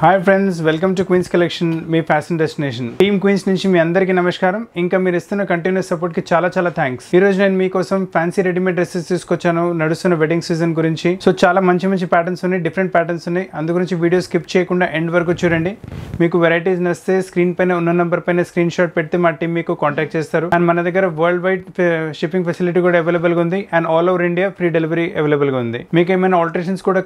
Hi friends welcome to Queens Collection మీ fashion destination team Queens నుంచి మీ అందరికీ నమస్కారం ఇంకా మీరు ఇస్తున్న కంటిన్యూస్ కి చాలా చాలా థ్యాంక్స్ ఈ రోజు నేను మీకోసం ఫ్యాన్సీ రెడీమేడ్ డ్రెస్సెస్ తీసుకొచ్చాను నడుస్తున్న వెడ్డింగ్ సీజన్ గురించి సో చాలా మంచి మంచి ప్యాటర్న్స్ ఉన్నాయి డిఫరెంట్ ప్యాటర్న్స్ ఉన్నాయి అందు గురించి వీడియో స్కిప్ చేయకుండా ఎండ్ వరకు చూడండి మీకు వెరైటీస్ నచ్చితే స్క్రీన్ పైన ఉన్న నెంబర్ పైన స్క్రీన్ షాట్ పెడితే మా టీం మీకు కాంటాక్ట్ చేస్తారు అండ్ మన దగ్గర వరల్డ్ వైడ్ షిప్పింగ్ ఫెసిలిటీ కూడా అవైలబుల్గా ఉంది and all over India free delivery అవైలబుల్గా ఉంది మీకు ఏమైనా ఆల్టరేషన్స్ కూడా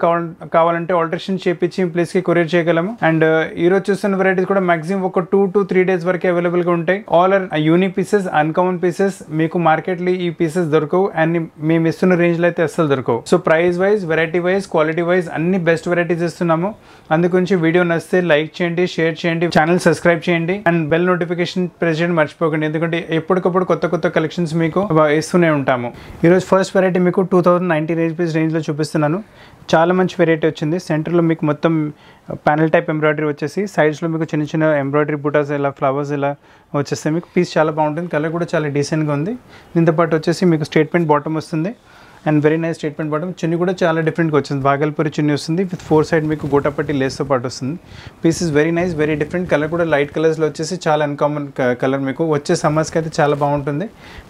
కావాలంటే ఆల్టరేషన్ చేపించి కి కొరియర్ చేయగలం వెళ్ళాము అండ్ uh, ఈ రోజు చూస్తున్న వెరైటీస్ కూడా మాక్సిమం ఒక టూ టు త్రీ డేస్ వరకు అవైలబుల్ గా ఉంటాయి all are unique pieces uncommon pieces మీకు మార్కెట్ లో ఈ పీసెస్ దొరకవు అండ్ మేము ఇస్తున్న రేంజ్ లో అయితే అస్సలు దొరకవు so price wise variety wise quality wise అన్ని బెస్ట్ వెరైటీస్ ఇస్తున్నాము అందుగురించి వీడియో నచ్చితే లైక్ చేయండి షేర్ చేయండి ఛానల్ సబ్స్క్రైబ్ చేయండి అండ్ బెల్ నోటిఫికేషన్ ప్రెస్ చేయడం మర్చిపోకండి ఎందుకంటే ఎప్పటికప్పుడు కొత్త కొత్త కలెక్షన్స్ మీకు uh, ఇస్తూనే ఉంటాము ఈరోజు ఫస్ట్ వెరైటీ మీకు టూ థౌసండ్ నైన్టీ రూపీస్ రేంజ్లో చూపిస్తున్నాను చాలా మంచి వెరైటీ వచ్చింది సెంటర్లో మీకు మొత్తం ప్యానల్ టైప్ ఎంబ్రాయిడరీ వచ్చేసి సైడ్స్లో మీకు చిన్న చిన్న ఎంబ్రాయిడరీ బుటాస్ ఇలా ఫ్లవర్స్ ఇలా వచ్చేస్తే మీకు పీస్ చాలా బాగుంటుంది కలర్ కూడా చాలా డీసెంట్గా ఉంది దీంతోపాటు వచ్చేసి మీకు స్టేట్మెంట్ బాటమ్ వస్తుంది and very nice statement bottom chunni కూడా చాలా డిఫరెంట్గా వచ్చింది బాగల్పూరి చున్నీ వస్తుంది విత్ ఫోర్ సైడ్ మీకు గోటాపట్టి లేస్తో పాటు వస్తుంది piece is very nice very different colour కూడా లైట్ కలర్స్లో వచ్చేసి చాలా అన్కామన్ కలర్ మీకు వచ్చే సమ్మర్స్కి అయితే చాలా బాగుంటుంది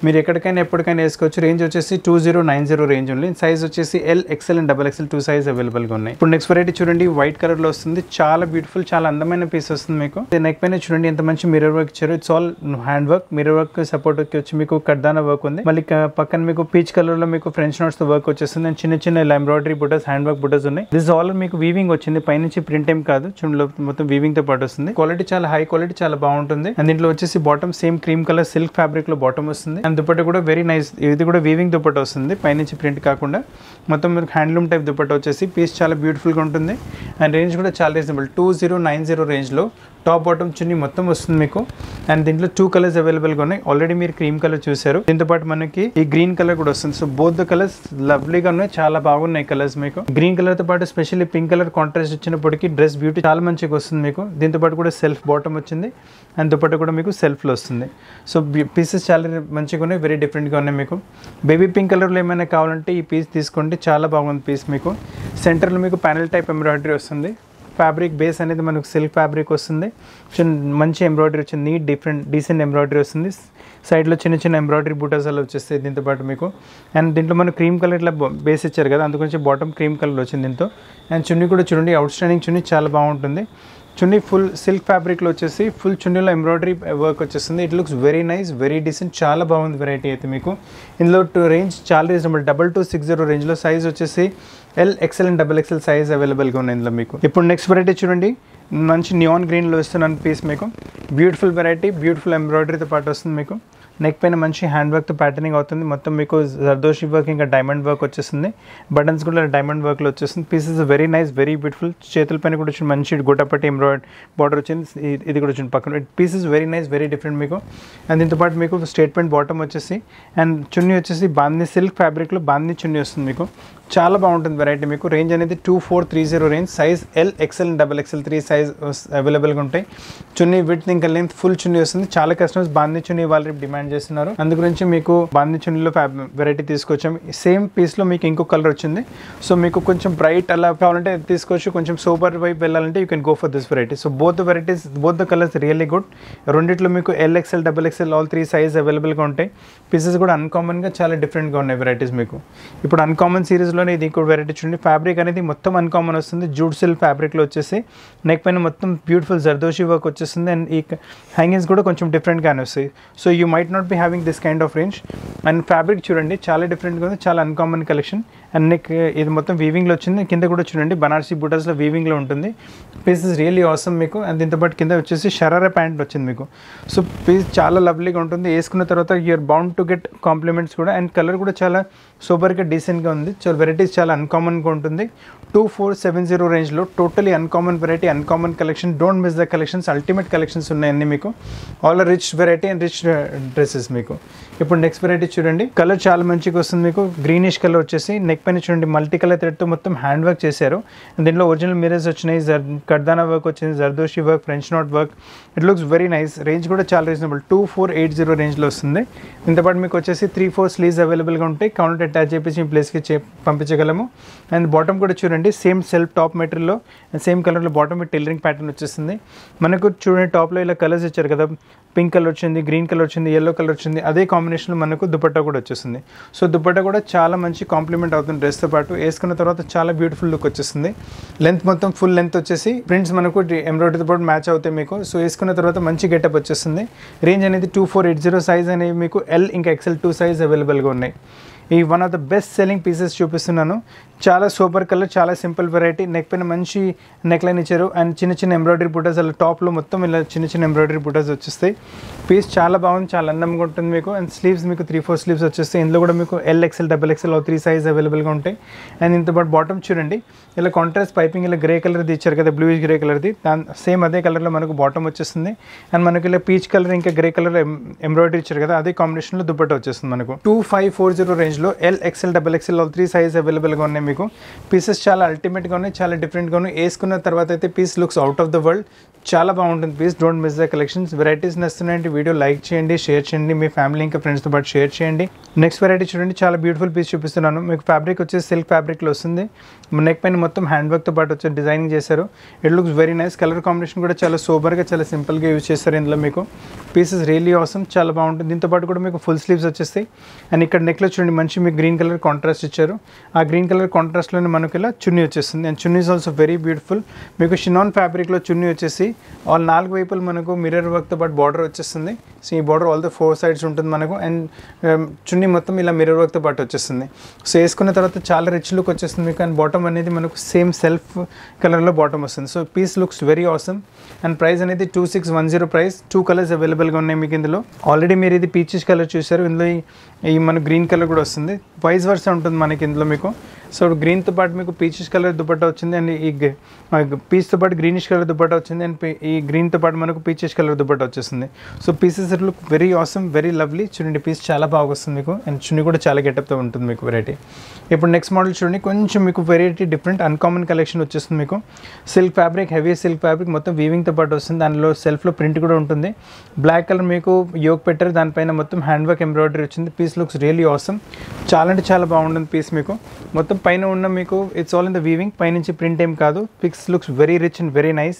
మీరు ఎక్కడికైనా ఎప్పటికైనా వేసుకోవచ్చు రేంజ్ వచ్చేసి two zero nine zero range ఉంది సైజ్ వచ్చేసి L XL and double XL two size అవైలబుల్గా ఉన్నాయి ఇప్పుడు నెక్స్ట్ వెరైటీ చూడండి వైట్ కలర్లో వస్తుంది చాలా బ్యూటిఫుల్ చాలా అందమైన పీస్ వస్తుంది మీకు నెక్ పైన చూడండి ఎంత మంచి మిరర్ వర్క్ ఇచ్చారు it's all hand work mirror work support వచ్చి మీకు కడ్దాన వర్క్ ఉంది మళ్ళీ పక్కన మీకు పీచ్ కలర్లో మీకు ఫ్రెంచ్ నోట్స్తో వర్క్ వచ్చేస్తుంది అండ్ చిన్న చిన్న ఎంబ్రాయిడరీ బుటర్స్ హ్యాండ్ వర్క్ బుటర్స్ ఉన్నాయి దిస్ ఆల్ మీకు వీవింగ్ వచ్చింది పైనుంచి ప్రింట్ ఏం కాదు చూడండి మొత్తం వీవింగ్ తో పాటు వస్తుంది క్వాలిటీ చాలా హై క్వాలిటీ చాలా బాగుంటుంది అండ్ దీంట్లో వచ్చేసి bottom same cream colour silk fabric లో బాటమ్ వస్తుంది అండ్ దుపట్ట కూడా వెరీ నైస్ ఇది కూడా వీవింగ్ దుపట్ట వస్తుంది పైనుంచి ప్రింట్ కాకుండా మొత్తం హ్యాండ్లూమ్ టైప్ దుపట్ట వచ్చేసి పీస్ చాలా బ్యూటిఫుల్గా ఉంటుంది అండ్ రేంజ్ కూడా చాలా reasonable two zero nine zero range లో టాప్ బాటమ్ చున్నీ మొత్తం వస్తుంది మీకు అండ్ దీంట్లో టూ కలర్స్ అవైలబుల్గా ఉన్నాయి ఆల్రెడీ మీరు క్రీమ్ కలర్ చూసారు దీంతో పాటు మనకి ఈ గ్రీన్ కలర్ కూడా వస్తుంది సో బోత్ ద కలర్స్ లవ్లీగా ఉన్నాయి చాలా బాగున్నాయి కలర్స్ మీకు గ్రీన్ కలర్ తో పాటు స్పెషల్లీ పింక్ కలర్ కాంట్రాస్ట్ వచ్చినప్పటికీ డ్రెస్ బ్యూటీ చాలా మంచిగా వస్తుంది మీకు దీంతో పాటు కూడా సెల్ఫ్ బాటమ్ వచ్చింది అండ్ దుపట్ట కూడా మీకు సెల్ఫ్లో వస్తుంది సో పీసెస్ చాలా మంచిగా ఉన్నాయి వెరీ డిఫరెంట్గా ఉన్నాయి మీకు బేబీ పింక్ కలర్లో ఏమైనా కావాలంటే ఈ పీస్ తీసుకోండి చాలా బాగుంది పీస్ మీకు సెంటర్లో మీకు ప్యానల్ టైప్ ఎంబ్రాయిడరీ వస్తుంది ఫ్యాబ్రిక్ బేస్ అనేది మనకు సిల్క్ ఫ్యాబ్రిక్ వస్తుంది మంచి ఎంబ్రాయిడరీ వచ్చింది నీట్ డిఫరెంట్ డీసెంట్ ఎంబ్రాయిడరీ వస్తుంది సైడ్లో చిన్న చిన్న ఎంబ్రాయిడరీ బూటాస్ అలా వచ్చేస్తాయి దీంతో పాటు మీకు అండ్ దీంట్లో మనం క్రీమ్ కలర్ ఇట్లా బేస్ ఇచ్చారు కదా అందుకొంచెం బాటమ్ క్రీమ్ కలర్ వచ్చింది దీంతో అండ్ చున్నీ కూడా చూడండి అవుట్ స్టాండింగ్ చున్నీ చాలా బాగుంటుంది చున్నీ ఫుల్ సిల్క్ ఫ్యాబ్రిక్లో వచ్చేసి ఫుల్ చున్నీలో ఎంబ్రాయిడరీ వర్క్ eh, వచ్చేస్తుంది it looks very nice very decent చాలా బాగుంది వెరైటీ అయితే మీకు ఇందులో రేంజ్ చాలా reasonable double two six zero రేంజ్లో సైజ్ వచ్చేసి L XL and double XL size అవైలబుల్గా ఉన్నాయి ఇందులో మీకు ఇప్పుడు నెక్స్ట్ వెరైటీ చూడండి మంచి నియాన్ గ్రీన్లో ఇస్తున్నాను పీస్ మీకు బ్యూటిఫుల్ వెరైటీ బ్యూటిఫుల్ ఎంబ్రాయిడరీతో పాటు వస్తుంది మీకు నెక్ పైన మంచి హ్యాండ్ వర్క్తో ప్యాటర్నింగ్ అవుతుంది మొత్తం మీకు జర్దోషి వర్క్ ఇంకా డైమండ్ వర్క్ వచ్చేస్తుంది బటన్స్ కూడా డైమండ్ వర్క్లో వచ్చేస్తుంది pieces very nice very beautiful చేతుల పైన కూడా వచ్చి మంచి గుడ్డపట్టి ఎంబ్రాయిడ్ బార్డర్ వచ్చింది ఇది కూడా వచ్చింది పక్కన pieces very nice very different మీకు అండ్ దీంతోపాటు మీకు స్టేట్మెంట్ బాటమ్ వచ్చేసి అండ్ చున్నీ వచ్చేసి బాందీ సిల్క్ ఫ్యాబ్రిక్లో బాందీ చున్నీ వస్తుంది మీకు చాలా బాగుంటుంది వెరైటీ మీకు రేంజ్ అనేది two four three zero range size L XL double XL three size అవైలబుల్గా ఉంటాయి చున్నీ విత్ ఇంకా లెంత్ ఫుల్ చున్నీ వస్తుంది చాలా కస్టమర్స్ బాంది చున్నీ వాళ్ళు డిమాండ్ చేస్తున్నారు అందుగురించి మీకు బాంది చున్నీలో వెరైటీ తీసుకొచ్చాం సేమ్ పీస్లో మీకు ఇంకో కలర్ వచ్చింది సో మీకు కొంచెం బ్రైట్ అలా కావాలంటే తీసుకోవచ్చు కొంచెం సూపర్ వైపు వెళ్ళాలంటే you can go for this variety so both varieties both the colours really good రెండిట్లో మీకు L XL double XL all three size అవైలబుల్గా ఉంటాయి పీసెస్ కూడా అన్కామన్గా చాలా డిఫరెంట్గా ఉన్నాయి వెరైటీస్ మీకు ఇప్పుడు అన్కామన్ సిరీస్లో దీంట్లోనే ఇది కూడా వెరైటీ చూడండి ఫ్యాబ్రిక్ అనేది మొత్తం అన్కామన్ వస్తుంది జూడ్ సిల్క్ ఫ్యాబ్రిక్లో వచ్చేసి నెక్ పైన మొత్తం బ్యూటిఫుల్ జర్దోషి వర్క్ వచ్చేస్తుంది అండ్ ఈ హ్యాంగింగ్స్ కూడా కొంచెం డిఫరెంట్గానే వస్తాయి so you might not be having this kind of range and fabric చూడండి చాలా డిఫరెంట్గా ఉంది చాలా అన్కామన్ కలెక్షన్ అండ్ ఇది మొత్తం వీవింగ్లో వచ్చింది కింద కూడా చూడండి బనారసీ బూటాస్లో వీవింగ్లో ఉంటుంది పీసెస్ రియల్లీ అవసరం మీకు అండ్ దీంతో పాటు కింద వచ్చేసి షరారా ప్యాంట్ వచ్చింది మీకు సో పీస్ చాలా లవ్లీగా ఉంటుంది వేసుకున్న తర్వాత you're bound to get compliments కూడా అండ్ కలర్ కూడా చాలా సూపర్గా డీసెంట్గా ఉంది సో వెరైటీస్ చాలా అన్కామన్గా ఉంటుంది టూ ఫోర్ సెవెన్ జీరో రేంజ్లో totally uncommon variety uncommon collection don't miss the collections ultimate collections ఉన్నాయన్నీ మీకు all rich variety and rich dresses మీకు ఇప్పుడు నెక్స్ట్ వెరైటీ చూడండి కలర్ చాలా మంచిగా వస్తుంది మీకు గ్రీనిష్ కలర్ వచ్చేసి నెక్ పైన చూడండి మల్టీ కలర్ థ్రెడ్తో మొత్తం హ్యాండ్ వర్క్ చేశారు దీంట్లో ఒరిజినల్ మిరర్స్ వచ్చినాయి జర్ కర్దానా వర్క్ వచ్చింది zardozi work French knot work it looks very nice range కూడా చాలా reasonable two four eight zero రేంజ్లో వస్తుంది దీంతోపాటు మీకు వచ్చేసి త్రీ ఫోర్ స్లీవ్స్ అవైలబుల్గా ఉంటాయి కౌంటర్ అటాచ్ చేపించి మీ ప్లేస్కి చే పంపించగలము అండ్ బాటమ్ కూడా చూడండి సేమ్ సెల్ఫ్ టాప్ మెటీరియల్లో సేమ్ కలర్లో బాటమ్ మీ టెలరింగ్ ప్యాటర్న్ వచ్చేస్తుంది మనకు చూడండి టాప్లో ఇలా కలర్స్ ఇచ్చారు కదా పింక్ కలర్ వచ్చింది గ్రీన్ కలర్ వచ్చింది ఎల్లో కలర్ వచ్చింది అదే కాంబినేషన్లో మనకు దుపట్టా కూడా వచ్చేస్తుంది సో దుపట్టా కూడా చాలా మంచి కాంప్లిమెంట్ అవుతుంది వేసుకున్న డ్రెస్తో పాటు వేసుకున్న తర్వాత చాలా బ్యూటిఫుల్ లుక్ వచ్చేస్తుంది లెంత్ మొత్తం ఫుల్ లెంత్ వచ్చేసి ప్రింట్స్ మనకు ఎంబ్రాయిడరీతో పాటు మ్యాచ్ అవుతాయి మీకు సో వేసుకున్న తర్వాత మంచి గెటప్ వచ్చేస్తుంది రేంజ్ అనేది two four eight zero size అనేవి మీకు ఎల్ ఇంకా ఎక్సెల్ టూ సైజ్ అవైలబుల్గా ఉన్నాయి ఈ one of the best selling pieces చూపిస్తున్నాను చాలా సూపర్ కలర్ చాలా సింపుల్ వెరైటీ నెక్ పైన మంచి నెక్లైన్ ఇచ్చారు అండ్ చిన్న చిన్న ఎంబ్రాయిడరీ బుటాస్ అలా టాప్లో మొత్తం ఇలా చిన్న చిన్న ఎంబ్రాయిడరీ బుటాస్ వచ్చేస్తాయి పీస్ చాలా బాగుంది చాలా అందంగా ఉంటుంది మీకు అండ్ స్లీవ్స్ మీకు త్రీ ఫోర్ స్లీవ్స్ వచ్చేస్తాయి ఇందులో కూడా మీకు L XL double O three size అవైలబుల్గా ఉంటాయి అండ్ ఇంత పాటు బాటమ్ చూడండి ఇలా కాంట్రాస్ట్ పైపింగ్ ఇలా గ్రే కలర్ది ఇచ్చారు కదా బ్లూయిష్ గ్రే కలర్ది దాని సేమ్ అదే కలర్లో మనకు బాటమ్ వచ్చేస్తుంది అండ్ మనకి ఇలా పీచ్ కలర్ ఇంకా గ్రే కలర్ ఎంబ్రాయిడరీ ఇచ్చారు కదా అదే కాంబినేషన్లో దుప్పట వచ్చేస్తుంది మనకు టూ ఫైవ్ ఫోర్ జీరో రేంజ్లో L XL double XL three size అవైలబుల్గా ఉన్నాయి పీస్ ఇస్ చాలా అల్టిమేట్ గానే చాలా డిఫరెంట్ గానే ఎస్కున్నా తర్వాత అయితే piece looks out of the world చాలా బాగుంటది piece don't miss the collections varieties నస్తున్నంటి వీడియో లైక్ చేయండి షేర్ చేయండి మీ ఫ్యామిలీ ఇంకా ఫ్రెండ్స్ తో పాటు షేర్ చేయండి నెక్స్ట్ వెరైటీ చూడండి చాలా బ్యూటిఫుల్ పీస్ చూపిస్తున్నాను మీకు ఫ్యాబ్రిక్ వచ్చేసి సిల్క్ ఫ్యాబ్రిక్ లో వస్తుంది నెక్ పైన మొత్తం హ్యాండ్ వర్క్ తో పాటు వచ్చే డిజైన్ చేశారు it looks very nice colour combination కూడా చాలా సోబర్గ చాలా సింపుల్ గా యూజ్ చేశారు ఇందులో మీకు పీస్ ఇస్ रियली ఆసమ్ చాలా బాగుంటది ఇంత పాటు కూడా మీకు ఫుల్ స్లీవ్స్ వచ్చేస్తాయి and ఇక్కడ నెక్ల చూడండి మంచి మీకు గ్రీన్ కలర్ కాంట్రాస్ట్ ఇచ్చారు ఆ గ్రీన్ కలర్ కాంట్రాస్ట్లోనే మనకి ఇలా చున్నీ వచ్చేస్తుంది and chunni also very beautiful మీకు షినాన్ ఫ్యాబ్రిక్లో చున్నీ వచ్చేసి ఆల్ నాలుగు వైపులు మనకు మిర్రర్ వర్క్తో పాటు బార్డర్ వచ్చేస్తుంది సో ఈ బార్డర్ ఆల్ ఫోర్ సైడ్స్ ఉంటుంది మనకు అండ్ um, చున్నీ మొత్తం ఇలా మిర్రర్ వర్క్తో పాటు వచ్చేస్తుంది సో వేసుకున్న తర్వాత చాలా రిచ్ లుక్ వచ్చేస్తుంది మీకు అండ్ బాటమ్ అనేది మనకు సేమ్ సెల్ఫ్ కలర్లో బాటమ్ వస్తుంది so piece looks very awesome and price అనేది two six one zero price two colours అవైలబుల్గా ఉన్నాయి మీకు ఇందులో ఆల్రెడీ మీరు ఇది పీచెస్ కలర్ చూసారు ఇందులో ఈ మన గ్రీన్ కలర్ కూడా వస్తుంది వైజ్ వర్స్ ఉంటుంది మనకి ఇందులో మీకు సో గ్రీన్తో పాటు మీకు పీచిష్ కలర్ దుపట్టా వచ్చింది అండ్ ఈ పీస్తో పాటు గ్రీనిష్ కలర్ దుపట్టా వచ్చింది అండ్ ఈ గ్రీన్తో పాటు మనకు పీచిష్ కలర్ దుప్పట్ట వచ్చేసింది so pieces look very awesome very lovely చూడండి పీస్ చాలా బాగా వస్తుంది మీకు అండ్ చున్నీ కూడా చాలా గెటప్తో ఉంటుంది మీకు వెరైటీ ఇప్పుడు నెక్స్ట్ మోడల్ చూడండి కొంచెం మీకు వెరైటీ డిఫరెంట్ అన్కామన్ కలెక్షన్ వచ్చేస్తుంది మీకు silk fabric heavy silk fabric మొత్తం వీవింగ్తో పాటు వస్తుంది దానిలో సెల్ఫ్లో ప్రింట్ కూడా ఉంటుంది బ్లాక్ కలర్ మీకు యోగ్ పెట్టారు దానిపైన మొత్తం హ్యాండ్ వర్క్ ఎంబ్రాయిడరీ వచ్చింది పీస్ లుక్స్ రియలీ ఆసమ్ చాలా అంటే చాలా బాగుంటుంది పీస్ మీకు మొత్తం పైన ఉన్న మీకు it's all in the weaving పైనుంచి ప్రింట్ ఏం కాదు pics looks very rich and very nice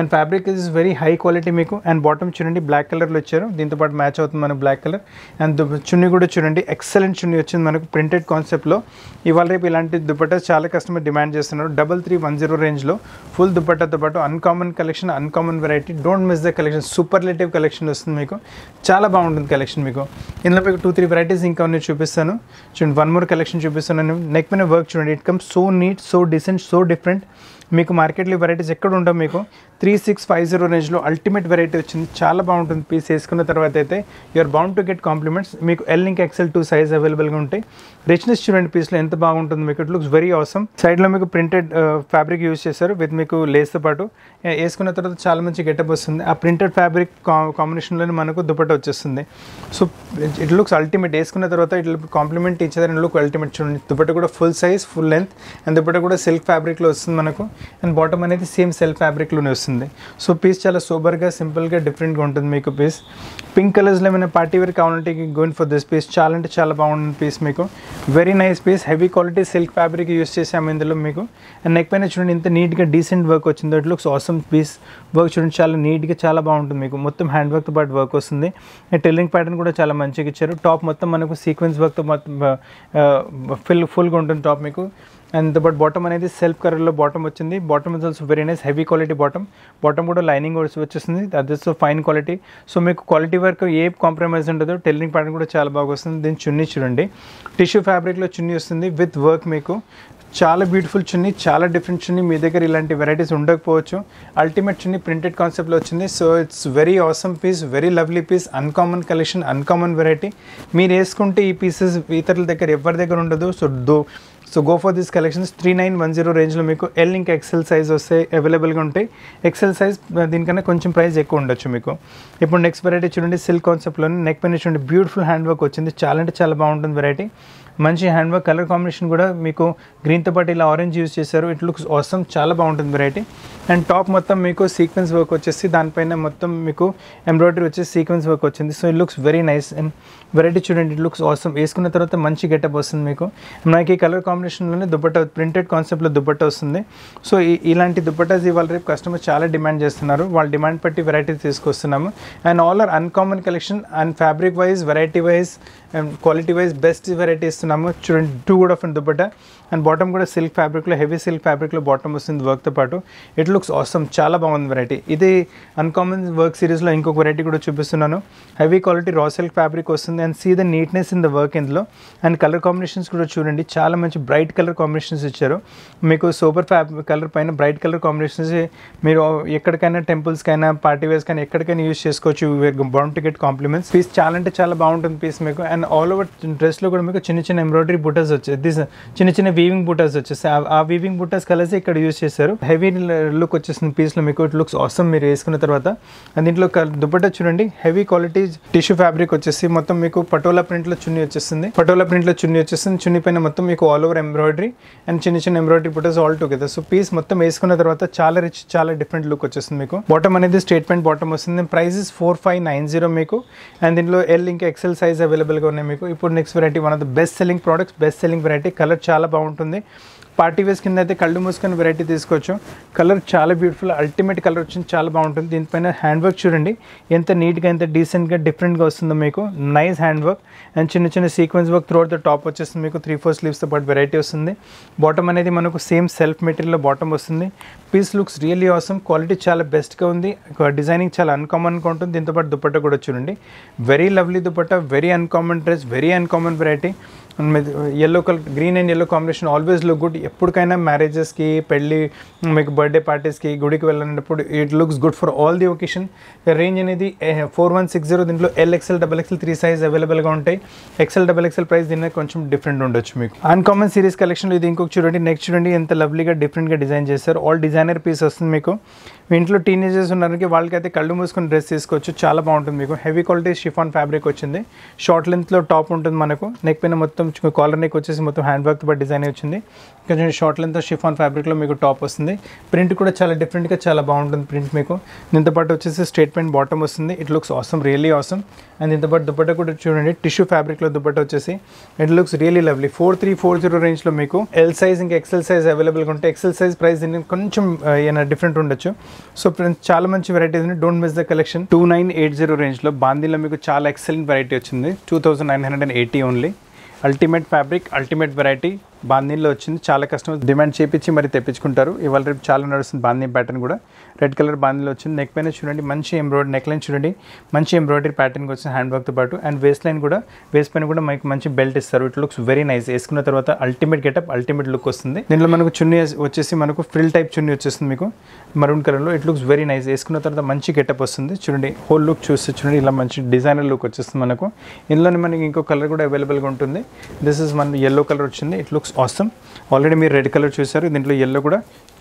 and fabric is very high quality మీకు అండ్ బాటమ్ చూడండి బ్లాక్ కలర్లో వచ్చారు దీంతోపాటు మ్యాచ్ అవుతుంది మనకు బ్లాక్ కలర్ అండ్ చున్నీ కూడా చూడండి ఎక్సలెంట్ చున్నీ వచ్చింది మనకు ప్రింటెడ్ కాన్సెప్ట్లో ఇవాళ రేపు ఇలాంటి దుపట్టాస్ చాలా కస్టమర్ డిమాండ్ చేస్తున్నారు డబల్ త్రీ వన్ జీరో రేంజ్లో ఫుల్ దుపట్టాతో పాటు uncommon collection uncommon variety don't miss the collection superlative collection వస్తుంది మీకు చాలా బాగుంటుంది కలెక్షన్ మీకు ఇందులో మీకు టూ త్రీ వెరైటీస్ ఇంకా ఉన్నాయి చూపిస్తాను one more collection, and when I work, it comes so neat, so decent, so different. మీకు మార్కెట్లో వెరైటీస్ ఎక్కడ ఉండవు మీకు త్రీ సిక్స్ ఫైవ్ జీరో రేంజ్లో అల్టిమేట్ వెరైటీ వచ్చింది చాలా బాగుంటుంది పీస్ వేసుకున్న తర్వాత అయితే you're bound to get compliments మీకు ఎల్ లింక్ ఎక్సెల్ టూ సైజ్ అవైలబుల్గా ఉంటాయి రిచ్నెస్ చూడండి పీస్లో ఎంత బాగుంటుంది మీకు ఇట్ లుక్స్ వెరీ అవసరం సైడ్లో మీకు ప్రింటెడ్ ఫ్యాబ్రిక్ యూజ్ చేశారు విత్ మీకు లేస్తో పాటు వేసుకున్న తర్వాత చాలా మంచి గెటప్ వస్తుంది ఆ ప్రింటెడ్ ఫ్యాబ్రిక్ కాంబినేషన్లోనే మనకు దుపట్ట వచ్చేస్తుంది సో ఇట్ లుక్స్ అల్టిమేట్ వేసుకున్న తర్వాత ఇట్ కాంప్లిమెంట్ ఇచ్చేదాని లుక్ అల్టిమేట్ చూడండి దుపట్ట కూడా full size full length and dupatta కూడా సిల్క్ ఫ్యాబ్రిక్లో వస్తుంది మనకు అండ్ బాటమ్ అనేది సేమ్ సెల్ ఫ్యాబ్రిక్లోనే వస్తుంది సో పీస్ చాలా సూపర్గా సింపుల్గా డిఫరెంట్గా ఉంటుంది మీకు పీస్ పింక్ కలర్స్లో ఏమైనా పార్టీ వేర్ కావాలంటే గోయిన్ ఫర్ దిస్ పీస్ చాలా అంటే చాలా బాగుంటుంది పీస్ మీకు very nice piece heavy quality silk fabric use చేసాము ఇందులో మీకు అండ్ నెక్ పైన చూడండి ఇంత నీట్గా డీసెంట్ వర్క్ వచ్చింది it looks awesome piece work చూడండి చాలా నీట్గా చాలా బాగుంటుంది మీకు మొత్తం హ్యాండ్ వర్క్తో పాటు వర్క్ వస్తుంది టెల్లింగ్ ప్యాటర్న్ కూడా చాలా మంచిగా ఇచ్చారు టాప్ మొత్తం మనకు సీక్వెన్స్ వర్క్తో మొత్తం ఫుల్ ఫుల్గా ఉంటుంది టాప్ మీకు అండ్ బట్ బాటమ్ అనేది సెల్ఫ్ కలర్లో బాటమ్ వచ్చింది bottom is also very nice heavy quality bottom bottom కూడా లైనింగ్ వచ్చేస్తుంది అది సో ఫైన్ క్వాలిటీ సో మీకు క్వాలిటీ వరకు ఏ కాంప్రమైజ్ ఉండదు టెల్లింగ్ ప్యాటర్న్ కూడా చాలా బాగా వస్తుంది దీని చున్నీ చూడండి టిష్యూ ఫ్యాబ్రిక్లో చున్నీ వస్తుంది విత్ వర్క్ మీకు చాలా బ్యూటిఫుల్ చున్నీ చాలా డిఫరెంట్ చున్నీ మీ దగ్గర ఇలాంటి వెరైటీస్ ఉండకపోవచ్చు అల్టిమేట్ చున్నీ ప్రింటెడ్ కాన్సెప్ట్లో వచ్చింది so it's very awesome piece very lovely piece uncommon collection uncommon variety మీరు వేసుకుంటే ఈ పీసెస్ ఇతరుల దగ్గర ఎవరి దగ్గర ఉండదు so though so go for this collections three nine one zero రేంజ్లో మీకు ఎల్ ఇంక ఎక్సెల్ సైజ్ వస్తే అవైలబుల్గా ఉంటాయి ఎక్సెల్ సైజ్ దీనికన్నా కొంచెం ప్రైస్ ఎక్కువ ఉండొచ్చు మీకు ఇప్పుడు నెక్స్ట్ వెరైటీ చూడండి సిల్క్ కాన్సెప్ట్లోని నెక్ పైన చూడండి బ్యూటిఫుల్ హ్యాండ్ వర్క్ వచ్చింది చాలా అంటే చాలా బాగుంటుంది వెరైటీ మంచి హ్యాండ్ వర్క్ కలర్ కాంబినేషన్ కూడా మీకు గ్రీన్తో పాటు ఇలా ఆరెంజ్ యూస్ చేశారు ఇట్ లుక్స్ ఆసమ్ చాలా బాగుంటుంది వెరైటీ అండ్ టాప్ మొత్తం మీకు సీక్వెన్స్ వర్క్ వచ్చేసి దానిపైన మొత్తం మీకు ఎంబ్రాయిడరీ వచ్చేసి సీక్వెన్స్ వర్క్ వచ్చింది so it looks very nice and variety చూడండి ఇట్ లుక్స్ ఆసమ్ వేసుకున్న తర్వాత మంచి గెటప్ వస్తుంది మీకు మనకి కలర్ కాంబినేషన్లోనే దుప్పట్ట ప్రింటెడ్ కాన్సెప్ట్లో దుప్పట్ట వస్తుంది సో ఇలాంటి దుప్పట్టాస్ ఇవాళ రేపు కస్టమర్స్ చాలా డిమాండ్ చేస్తున్నారు వాళ్ళ డిమాండ్ బట్టి వెరైటీస్ తీసుకొస్తున్నాము and all are uncommon collection and fabric wise variety wise and quality wise best variety ఇస్తున్నారు நம்ம സ്റ്റുഡൻറ്റ് ടു കൂടെ ഫ്രണ്ട്പ്പെട്ട అండ్ బాటమ్ కూడా సిల్క్ ఫ్యాబ్రిక్లో హెవీ సిల్క్ ఫ్యాబ్రిక్లో బాటమ్ వస్తుంది వర్క్తో పాటు ఇట్ లుక్స్ ఆసమ్ చాలా బాగుంది వెరైటీ ఇది అన్కామన్ వర్క్ సిరీస్లో ఇంకొక వెరైటీ కూడా చూపిస్తున్నాను heavy quality raw silk fabric వస్తుంది and see the neatness in the work ఇందులో అండ్ కలర్ కాంబినేషన్స్ కూడా చూడండి చాలా మంచి బ్రైట్ కలర్ కాంబినేషన్స్ ఇచ్చారు మీకు సూపర్ ఫ్యాబ్రిక్ కలర్ పైన బ్రైట్ కలర్ కాంబినేషన్స్ మీరు ఎక్కడికైనా టెంపుల్స్కైనా పార్టీ వేర్స్కైనా ఎక్కడికైనా యూస్ చేసుకోవచ్చు బాండ్ టికెట్ కాంప్లిమెంట్స్ పీస్ చాలా అంటే చాలా బాగుంటుంది పీస్ మీకు అండ్ ఆల్ ఓవర్ డ్రెస్లో కూడా మీకు చిన్న చిన్న ఎంబ్రాయిడరీ బుటర్స్ వచ్చాయి చిన్న చిన్న వీవింగ్ బుటాస్ వచ్చేసి ఆ వీవింగ్ బుటాస్ కలిసి ఇక్కడ యూజ్ చేశారు హెవీ లుక్ వచ్చేసింది పీస్లో మీకు ఇట్ లుక్స్ అవసరం మీరు వేసుకున్న తర్వాత దీంట్లో దుపట్టా చూడండి హెవీ క్వాలిటీ టిష్యూ ఫ్యాబ్రిక్ వచ్చేసి మొత్తం మీకు పటోలా ప్రింట్లో చున్నీ వచ్చేసింది పటోలా ప్రింట్లో చున్నీ వచ్చేసింది చున్నీ పైన మొత్తం మీకు ఆల్ ఓవర్ ఎంబ్రాయిడరీ అండ్ చిన్న చిన్న ఎంబ్రాయిడరీ బుటాస్ ఆల్ టుగెదర్ సో పీస్ మొత్తం వేసుకున్న తర్వాత చాలా రిచ్ చాలా డిఫరెంట్ లుక్ వచ్చేస్తుంది మీకు బాటమ్ అనేది స్టేట్మెంట్ బాటమ్ వస్తుంది prices four five nine zero మీకు అండ్ దీంట్లో ఎల్ ఇంకా ఎక్సెల్ సైజ్ అవైలబుల్గా ఉన్నాయి మీకు ఇప్పుడు next variety one of the best selling products best selling variety colour చాలా బాగుంటుంది ఉంటుంది పార్టీ వేస్ కింద అయితే కళ్ళు మూసుకొని వెరైటీ తీసుకోవచ్చు కలర్ చాలా బ్యూటిఫుల్ అల్టిమేట్ కలర్ వచ్చింది చాలా బాగుంటుంది దీనిపైన హ్యాండ్ వర్క్ చూడండి ఎంత నీట్గా ఎంత డీసెంట్గా డిఫరెంట్గా వస్తుందో మీకు నైస్ హ్యాండ్ వర్క్ అండ్ చిన్న చిన్న sequence work throughout the top వచ్చేస్తుంది మీకు త్రీ ఫోర్ స్లీవ్స్తో పాటు వెరైటీ వస్తుంది బాటమ్ అనేది మనకు సేమ్ సెల్ఫ్ మెటీరియల్లో బాటమ్ వస్తుంది పీస్ లుక్స్ రియల్లీ అవసరం క్వాలిటీ చాలా బెస్ట్గా ఉంది డిజైనింగ్ చాలా అన్కామన్గా ఉంటుంది దీంతోపాటు దుప్పట్ట కూడా చూడండి very lovely dupatta very uncommon dress very uncommon variety yellow colour green and yellow combination always look good ఎప్పటికైనా మ్యారేజెస్కి పెళ్ళి మీకు బర్త్డే పార్టీస్కి గుడికి వెళ్ళినప్పుడు it looks good for all the occasion range అనేది ఫోర్ వన్ సిక్స్ జీరో దీంట్లో L XL double XL three size అవైలబుల్గా ఉంటాయి ఎక్స్ఎల్ డబల్ ఎక్స్ఎల్ ప్రైస్ దీనికి కొంచెం డిఫరెంట్ ఉండొచ్చు మీకు అన్కామన్ సిరీస్ కలెక్షన్లో ఇది ఇంకొక చూడండి నెక్స్ట్ చూడండి ఎంత లవ్లీగా డిఫరెంట్గా డిజైన్ చేస్తారు ఆల్ డిజైనర్ పీస్ వస్తుంది మీకు మీ ఇంట్లో టీనేజర్స్ ఉన్నారనికి వాళ్ళకైతే కళ్ళు మూసుకుని డ్రెస్ తీసుకోవచ్చు చాలా బాగుంటుంది మీకు హెవీ క్వాలిటీ షిఫాన్ ఫ్యాబ్రిక్ వచ్చింది షార్ట్ లెంత్లో టాప్ ఉంటుంది మనకు నెక్ పైన మొత్తం కాలర్ నెక్ వచ్చేసి మొత్తం హ్యాండ్ వర్క్ బట్ డిజైన్ వచ్చింది కొంచెం షార్ట్ లెంత్ షిఫాన్ ఫ్యాబ్రిక్లో మీకు టాప్ వస్తుంది ప్రింట్ కూడా చాలా డిఫరెంట్గా చాలా బాగుంటుంది ప్రింట్ మీకు దీంతో పాటు వచ్చేసి స్ట్రేట్ పెయింట్ బాటమ్ వస్తుంది it looks awesome really awesome and దీంతో పాటు దుప్పట్ట కూడా చూడండి టిష్యూ ఫ్యాబ్రిక్లో దుప్పట్ట వచ్చేసి it looks really lovely four three four zero రేంజ్లో మీకు ఎల్ సైజ్ ఇంకా ఎక్సెల్ సైజ్ అవైలబుల్గా ఉంటే ఎక్సెల్ సైజ్ ప్రైస్ కొంచెం ఏమైనా డిఫరెంట్ ఉండొచ్చు సో ఫ్రెండ్స్ చాలా మంచి వెరైటీస్ ఉంది don't miss the collection two nine eight zero రేంజ్లో బాందీలో మీకు చాలా ఎక్సలెంట్ వెరైటీ వచ్చింది two thousand nine hundred and eighty only ultimate fabric ultimate variety బాందీల్లో వచ్చింది చాలా కస్టమర్స్ డిమాండ్ చేపించి మరి తెప్పించుకుంటారు ఇవాళ రేపు చాలా నడుస్తుంది బాందీ ప్యాటర్న్ కూడా రెడ్ కలర్ బాందిలో వచ్చింది నెక్ పైన చూడండి మంచి ఎంబ్రాయిడరీ నెక్ లైన్ చూడండి మంచి ఎంబ్రాయిడరీ ప్యాటర్న్కి వచ్చిన హ్యాండ్ వర్క్తో పాటు అండ్ వేస్ట్ లైన్ కూడా వేస్ట్ పైన కూడా మనకి మంచి బెల్ట్ ఇస్తారు ఇట్ లుక్స్ వెరీ నైస్ వేసుకున్న తర్వాత అల్టిమేట్ గెటప్ అల్టిమేట్ లుక్ వస్తుంది దీనిలో మనకు చున్నీ వచ్చేసి మనకు ఫ్రిల్ టైప్ చున్నీ వచ్చేస్తుంది మీకు మరూన్ కలర్లో ఇట్ లుక్స్ వెరీ నైస్ వేసుకున్న తర్వాత మంచి గెటప్ వస్తుంది చూడండి హోల్ లుక్ చూస్తే చూడండి ఇలా మంచి డిజైనర్ లుక్ వచ్చేస్తుంది మనకు ఇందులోనే మనకి ఇంకో కలర్ కూడా అవైలబుల్గా ఉంటుంది దిస్ ఇస్ మన ఎల్లో కలర్ వచ్చింది ఇట్ లుక్స్ ఆసమ్ ఆల్రెడీ మీరు రెడ్ కలర్ చూసారు దీంట్లో ఎల్లో కూడా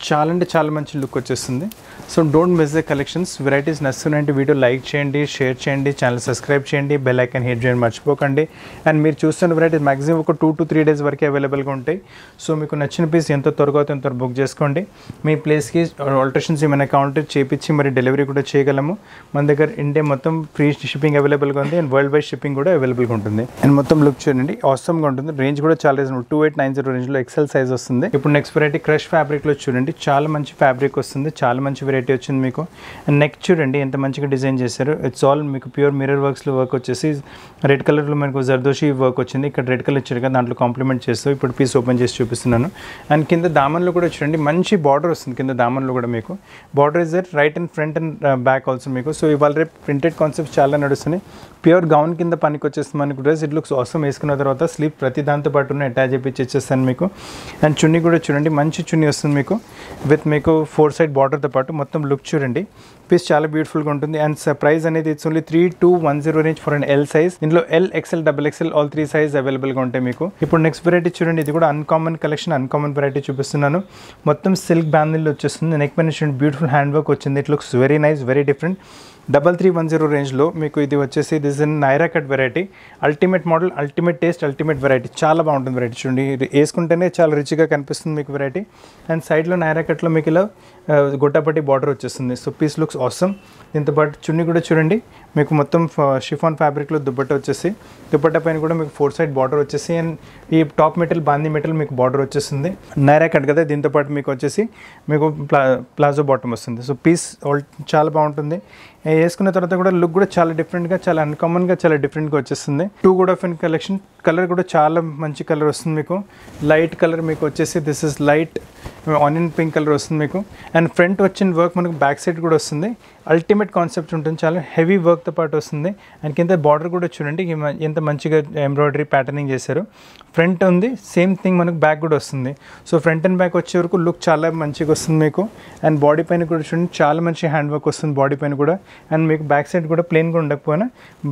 చాలా అంటే చాలా మంచి లుక్ వచ్చేస్తుంది so don't miss the collections varieties నచ్చునంటే వీడియో లైక్ చేయండి షేర్ చేయండి ఛానల్ సబ్స్క్రైబ్ చేయండి బెల్ ఐకన్ హిట్ చేయండి మర్చిపోకండి అండ్ మీరు చూస్తున్న వెరైటీస్ మ్యాక్సిమం ఒక టూ టు త్రీ డేస్ వరకే అవైలబుల్గా ఉంటాయి సో మీకు నచ్చిన పీస్ ఎంత త్వరగా అవుతుంది త్వరగా బుక్ చేసుకోండి మీ ప్లేస్కి ఆల్టరేషన్స్ ఏమైనా కౌంటర్ చేపించి మరి డెలివరీ కూడా చేయగలము మన దగ్గర ఇండియా మొత్తం ఫ్రీ షిప్పింగ్ అవైలబుల్గా ఉంది అండ్ వరల్డ్ వైడ్ షిప్పింగ్ కూడా అవైలబుల్గా ఉంటుంది అండ్ మొత్తం లుక్ చూడండి అవసరంగా ఉంటుంది రేంజ్ కూడా చాలా reasonable two eight nine zero రేంజ్లో ఎక్సెల్ సైజ్ వస్తుంది ఇప్పుడు నెక్స్ట్ వెరైటీ క్రష్ ఫ్యాబ్రిక్లో చూడండి చూడండి చాలా మంచి ఫ్యాబ్రిక్ వస్తుంది చాలా మంచి వెరైటీ వచ్చింది మీకు నెక్ చూడండి ఎంత మంచిగా డిజైన్ చేశారు ఇట్స్ ఆల్ మీకు ప్యూర్ మిరర్ వర్క్స్లో వర్క్ వచ్చేసి రెడ్ కలర్లో మనకు జర్దోషి వర్క్ వచ్చింది ఇక్కడ రెడ్ కలర్ ఇచ్చారు కదా దాంట్లో కాంప్లిమెంట్ చేస్తూ ఇప్పుడు పీస్ ఓపెన్ చేసి చూపిస్తున్నాను అండ్ కింద దామన్లో కూడా చూడండి మంచి బార్డర్ వస్తుంది కింద దామన్లో కూడా మీకు border is that right and front and back also మీకు సో ఇవాళ రేపు ప్రింటెడ్ కాన్సెప్ట్ చాలా నడుస్తున్నాయి ప్యూర్ గౌన్ కింద పనికి వచ్చేస్తుంది మనకు డ్రెస్ ఇట్ లుక్స్ అవసరం వేసుకున్న తర్వాత స్లీప్ ప్రతి దాంతో పాటు అటాచ్ చేయించి ఇచ్చేస్తాను మీకు అండ్ చున్నీ కూడా చూడండి మంచి చున్నీ వస్తుంది మీకు విత్ మీకు ఫోర్ సైడ్ బార్డర్తో పాటు మొత్తం లుక్ చూడండి పీస్ చాలా బ్యూటిఫుల్గా ఉంటుంది అండ్ ప్రైస్ అనేది it's only three two one zero range for and L size ఇందులో L XL double XL all three size అవైలబుల్గా ఉంటాయి మీకు ఇప్పుడు నెక్స్ట్ వెరైటీ చూడండి ఇది కూడా అన్కామన్ కలెక్షన్ అన్కామన్ వెరైటీ చూపిస్తున్నాను మొత్తం సిల్క్ బ్యాండిల్ వచ్చేస్తుంది నెక్ పైన బ్యూటిఫుల్ హ్యాండ్ వర్క్ వచ్చింది it looks very nice very different double three one zero రేంజ్లో మీకు ఇది వచ్చేసి this in Naira cut variety ultimate model ultimate taste ultimate variety చాలా బాగుంటుంది వెరైటీ చూడండి వేసుకుంటేనే చాలా రిచ్గా కనిపిస్తుంది మీకు వెరైటీ అండ్ సైడ్లో నైరా కట్లో మీకు ఇలా uh, గుట్టపట్టి బార్డర్ వచ్చేస్తుంది సో పీస్ లుక్స్ ఆసమ్ దీంతోపాటు చున్నీ కూడా చూడండి మీకు మొత్తం షిఫాన్ ఫ్యాబ్రిక్లో దుప్పట్ట వచ్చేసి దుప్పట్ట పైన కూడా మీకు ఫోర్ సైడ్ బార్డర్ వచ్చేసి అండ్ ఈ టాప్ మెటల్ బాందీ మెటల్ మీకు బార్డర్ వచ్చేసింది నైరా కట్ కదా దీంతో పాటు మీకు వచ్చేసి మీకు ప్లా ప్లాజో బాటమ్ వస్తుంది సో పీస్ చాలా బాగుంటుంది వేసుకున్న తర్వాత కూడా లుక్ కూడా చాలా డిఫరెంట్గా చాలా అన్కామన్గా చాలా డిఫరెంట్గా వచ్చేస్తుంది టూ కూడా ఇన్ కలెక్షన్ కలర్ కూడా చాలా మంచి కలర్ వస్తుంది మీకు లైట్ కలర్ మీకు వచ్చేసి this is light onion pink colour వస్తుంది మీకు అండ్ ఫ్రంట్ వచ్చిన వర్క్ మనకు బ్యాక్ సైడ్ కూడా వస్తుంది అల్టిమేట్ కాన్సెప్ట్ ఉంటుంది చాలా హెవీ వర్క్తో పాటు వస్తుంది అండ్ కింద బార్డర్ కూడా చూడండి ఎంత మంచిగా ఎంబ్రాయిడరీ ప్యాటర్నింగ్ చేశారు ఫ్రంట్ ఉంది సేమ్ థింగ్ మనకు బ్యాక్ కూడా వస్తుంది సో ఫ్రంట్ అండ్ బ్యాక్ వచ్చే వరకు లుక్ చాలా మంచిగా వస్తుంది మీకు అండ్ బాడీ పైన కూడా చూడండి చాలా మంచి హ్యాండ్ వర్క్ వస్తుంది బాడీ పైన కూడా అండ్ మీకు బ్యాక్ సైడ్ కూడా ప్లెయిన్గా ఉండకపోయినా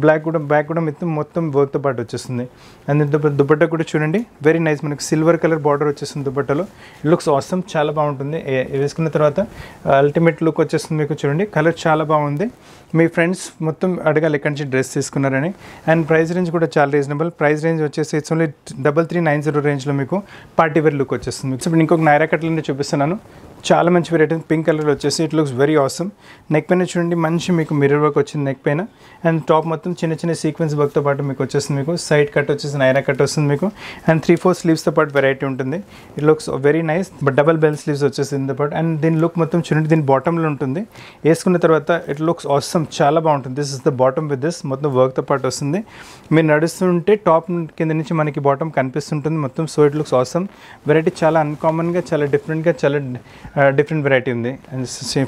బ్లాక్ కూడా బ్యాక్ కూడా మొత్తం మొత్తం వర్క్తో పాటు వచ్చేస్తుంది అండ్ దుపట్టా కూడా చూడండి వెరీ నైస్ మనకి సిల్వర్ కలర్ బార్డర్ వచ్చేస్తుంది దుపట్టలో లుక్స్ ఆసమ్ చాలా బాగుంటుంది వేసుకున్న తర్వాత అల్టిమేట్ లుక్ వచ్చేస్తుంది మీకు చూడండి కలర్ చాలా బాగుంది మీ ఫ్రెండ్స్ మొత్తం అడగాలి ఎక్కడి నుంచి డ్రెస్ తీసుకున్నారని అండ్ ప్రైస్ రేంజ్ కూడా చాలా రీజనబుల్ ప్రైస్ రేంజ్ వచ్చేసి it's only double three nine zero రేంజ్లో మీకు పార్టీ వేర్ లుక్ వచ్చేస్తుంది మీకు ఇప్పుడు ఇంకొక నైరా చూపిస్తున్నాను చాలా మంచి వెరైటీ పింక్ కలర్లో వచ్చేసి it looks very awesome neck పైన చూడండి మంచి మీకు మిర్రర్ వర్క్ వచ్చింది నెక్ పైన అండ్ టాప్ మొత్తం చిన్న చిన్న సీక్వెన్స్ వర్క్తో పాటు మీకు వచ్చేస్తుంది మీకు సైడ్ కట్ వచ్చేసి నైరా కట్ వస్తుంది మీకు అండ్ త్రీ ఫోర్ స్లీవ్స్తో పాటు వెరైటీ ఉంటుంది it looks very nice but double bell sleeves వచ్చేసి దీంతో పాటు అండ్ దీని లుక్ మొత్తం చూడండి దీని బాటంలో ఉంటుంది వేసుకున్న తర్వాత ఇట్ లుక్స్ ఆసమ్ చాలా బాగుంటుంది this is the bottom with this మొత్తం వర్క్తో పాటు వస్తుంది మీరు నడుస్తుంటే టాప్ కింద నుంచి మనకి బాటమ్ కనిపిస్తుంటుంది మొత్తం so it looks awesome variety చాలా అన్కామన్గా చాలా డిఫరెంట్గా చాలా డిఫరెంట్ వెరైటీ ఉంది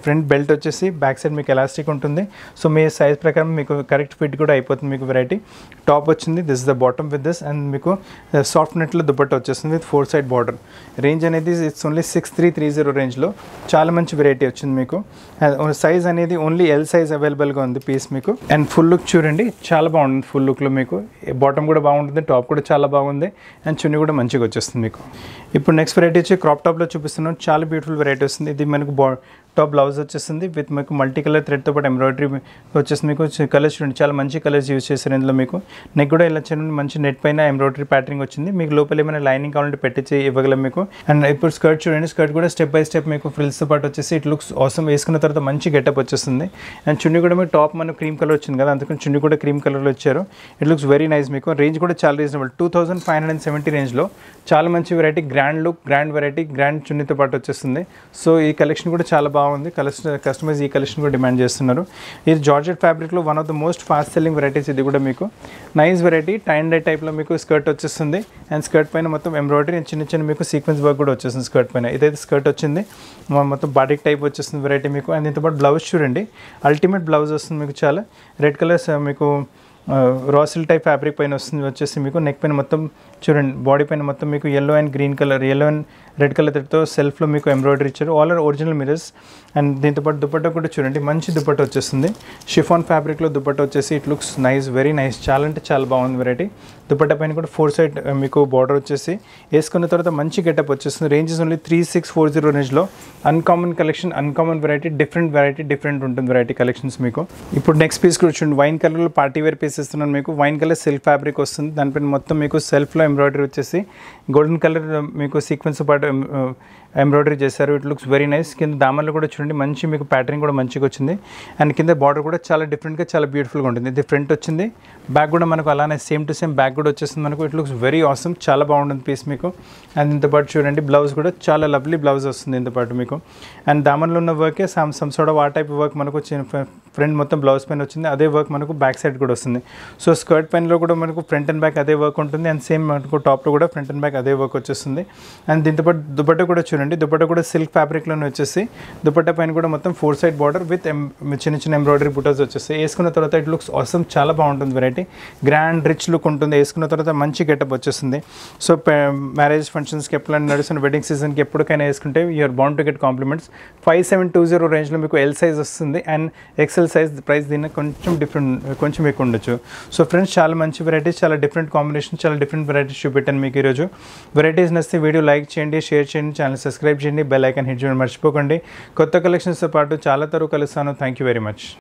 ఫ్రంట్ బెల్ట్ వచ్చేసి బ్యాక్ సైడ్ మీకు ఎలాస్టిక్ ఉంటుంది సో మీ సైజ్ ప్రకారం మీకు కరెక్ట్ ఫిట్ కూడా అయిపోతుంది మీకు వెరైటీ టాప్ వచ్చింది this the bottom with this and మీకు సాఫ్ట్ నెట్లో దుపట్ట వచ్చేస్తుంది with four side border range అనేది it's only six three three zero రేంజ్లో చాలా మంచి వెరైటీ వచ్చింది మీకు సైజ్ అనేది ఓన్లీ ఎల్ సైజ్ అవైలబుల్గా ఉంది పీస్ మీకు అండ్ ఫుల్ లుక్ చూడండి చాలా బాగుంటుంది ఫుల్ లుక్లో మీకు బాటమ్ కూడా బాగుంటుంది టాప్ కూడా చాలా బాగుంది అండ్ చున్నీ కూడా మంచిగా వచ్చేస్తుంది మీకు ఇప్పుడు నెక్స్ట్ వెరైటీ వచ్చి క్రాప్ టాప్లో చూపిస్తున్నాం చాలా బ్యూటిఫుల్ వెరైటీ వస్తుంది ఇది మనకు టాప్ బ్లౌజ్ వచ్చేసింది విత్ మీకు మల్టీ కలర్ థ్రెడ్తో పాటు ఎంబ్రాయిడరీ వచ్చేసి మీకు కలర్స్ చూడండి చాలా మంచి కలర్స్ యూజ్ చేశారు ఇందులో మీకు నెక్ కూడా ఇలా చూడండి మంచి నెట్ పైన ఎంబ్రాయిడరీ ప్యాటర్నింగ్ వచ్చింది మీకు లోపల ఏమైనా లైనింగ్ కావాలంటే పెట్టించి ఇవ్వగలం మీకు అండ్ ఇప్పుడు స్కర్ట్ చూడండి స్కర్ట్ కూడా స్టెప్ బై స్టెప్ మీకు ఫ్రిల్స్తో పాటు వచ్చేసి ఇట్ లుక్స్ అవసరం వేసుకున్న తర్వాత మంచి గెటప్ వచ్చేస్తుంది అండ్ చున్నీ కూడా మీకు టాప్ మనకు క్రీమ్ కలర్ వచ్చింది కదా అందుకని చున్నీ కూడా క్రీమ్ కలర్లో వచ్చారు ఇట్ లుక్స్ వెరీ నైస్ మీకు రేంజ్ కూడా చాలా reasonable two thousand five hundred seventy రేంజ్లో చాలా మంచి variety grand look grand variety grand చున్నీతో పాటు వచ్చేస్తుంది సో ఈ కలెక్షన్ కూడా చాలా బాగుంది బాగుంది కలెక్షన్ కస్టమర్స్ ఈ కలెక్షన్ కూడా డిమాండ్ చేస్తున్నారు ఇది జార్జెట్ ఫ్యాబ్రిక్లో one of the most fast selling varieties ఇది కూడా మీకు నైస్ వెరైటీ టైన్ డై టైప్లో మీకు స్కర్ట్ వచ్చేస్తుంది అండ్ స్కర్ట్ పైన మొత్తం ఎంబ్రాయిడరీ చిన్న చిన్న మీకు సీక్వెన్స్ వర్క్ కూడా వచ్చేస్తుంది స్కర్ట్ పైన ఇదైతే స్కర్ట్ వచ్చింది మొత్తం బాడీ టైప్ వచ్చేస్తుంది వెరైటీ మీకు అండ్ ఇంతపాటు బ్లౌజ్ చూడండి అల్టిమేట్ బ్లౌజ్ వస్తుంది మీకు చాలా రెడ్ కలర్స్ మీకు రాసిల్ టైప్ ఫ్యాబ్రిక్ పైన వస్తుంది వచ్చేసి మీకు నెక్ పైన మొత్తం చూడండి బాడీ పైన మొత్తం మీకు yellow and green colour yellow and red colour తో సెల్ఫ్లో మీకు ఎంబ్రాయిడరీ ఇచ్చారు all are original mirrors and దీంతోపాటు దుప్పట్ట కూడా చూడండి మంచి దుప్పట్ట వచ్చేస్తుంది షిఫాన్ ఫ్యాబ్రిక్లో దుప్పట్ట వచ్చేసి it looks nice very nice చాలా అంటే చాలా బాగుంది వెరైటీ దుపట్టా పైన కూడా ఫోర్ సైడ్ మీకు బార్డర్ వచ్చేసి వేసుకున్న తర్వాత మంచి గెటప్ వచ్చేస్తుంది ranges only three six four zero రేంజ్లో uncommon collection uncommon variety different variety different ఉంటుంది వెరైటీ కలెక్షన్స్ మీకు ఇప్పుడు నెక్స్ట్ పీస్ కూడా చూడండి వైన్ కలర్లో పార్టీ వేర్ పీస్ ఇస్తున్నాను మీకు వైన్ కలర్ సెల్ఫ్ ఫ్యాబ్రిక్ వస్తుంది దానిపైన మొత్తం మీకు సెల్ఫ్లో ఎంబ్రాయిడరీ వచ్చేసి గోల్డెన్ కలర్ మీకు సీక్వెన్స్ పాటు ఎంబ్రాయిడరీ చేశారు ఇట్ లుక్స్ వెరీ నైస్ కింద దామన్లో కూడా చూడండి మంచి మీకు ప్యాటర్న్ కూడా మంచిగా వచ్చింది అండ్ కింద బార్డర్ కూడా చాలా డిఫరెంట్గా చాలా బ్యూటిఫుల్గా ఉంటుంది ఇది ఫ్రంట్ వచ్చింది బ్యాక్ కూడా మనకు అలానే సేమ్ టు సేమ్ బ్యాక్ కూడా వచ్చేస్తుంది మనకు ఇట్ లుక్స్ వెరీ ఆసమ్ చాలా బాగుంటుంది పీస్ మీకు అండ్ ఇంతపాటు చూడండి బ్లౌజ్ కూడా చాలా లవ్లీ బ్లౌజ్ వస్తుంది ఇంతపాటు మీకు అండ్ దామన్లో ఉన్న వర్కే సమ్ సమ్ సోడ ఆ టైప్ వర్క్ మనకు ఫ్రంట్ మొత్తం బ్లౌజ్ పైన వచ్చింది అదే వర్క్ మనకు బ్యాక్ సైడ్ కూడా వస్తుంది సో స్కర్ట్ పైన్లో కూడా మనకు ఫ్రంట్ అండ్ బ్యాక్ అదే వర్క్ ఉంటుంది అండ్ సేమ్ మనకు టాప్లో కూడా ఫ్రంట్ అండ్ బ్యాక్ అదే వర్క్ వచ్చేస్తుంది అండ్ దీంతోపాటు దుబ్బట్ట కూడా చూడండి వస్తుందండి దుపట్టా కూడా సిల్క్ ఫ్యాబ్రిక్లోనే వచ్చేసి దుపట్టా పైన కూడా మొత్తం ఫోర్ సైడ్ బార్డర్ విత్ చిన్న చిన్న ఎంబ్రాయిడరీ బుటాస్ వచ్చేస్తాయి వేసుకున్న తర్వాత ఇట్ లుక్స్ ఆసమ్ చాలా బాగుంటుంది వెరైటీ గ్రాండ్ రిచ్ లుక్ ఉంటుంది వేసుకున్న తర్వాత మంచి గెటప్ వచ్చేస్తుంది సో మ్యారేజ్ ఫంక్షన్స్కి ఎప్పుడైనా నడుస్తున్న వెడ్డింగ్ సీజన్కి ఎప్పటికైనా వేసుకుంటే you are bound to get compliments five seven two zero రేంజ్లో మీకు ఎల్ సైజ్ వస్తుంది అండ్ ఎక్సెల్ సైజ్ ప్రైస్ దీన్ని కొంచెం డిఫరెంట్ కొంచెం ఎక్కువ ఉండొచ్చు సో ఫ్రెండ్స్ చాలా మంచి వెరైటీస్ చాలా డిఫరెంట్ కాంబినేషన్ చాలా డిఫరెంట్ వెరైటీస్ చూపెట్టాను మీకు ఈరోజు వెరైటీస్ నచ్చితే వీడియో లైక్ చేయండి షేర్ చేయండి ఛానల్ సబ్స్క్రైబ్ చేయండి బెల్ ఐకన్ హిట్ చేయండి మర్చిపోకండి కొత్త కలెక్షన్స్తో పాటు చాలా తరువు కలుస్తాను థ్యాంక్ యూ వెరీ మచ్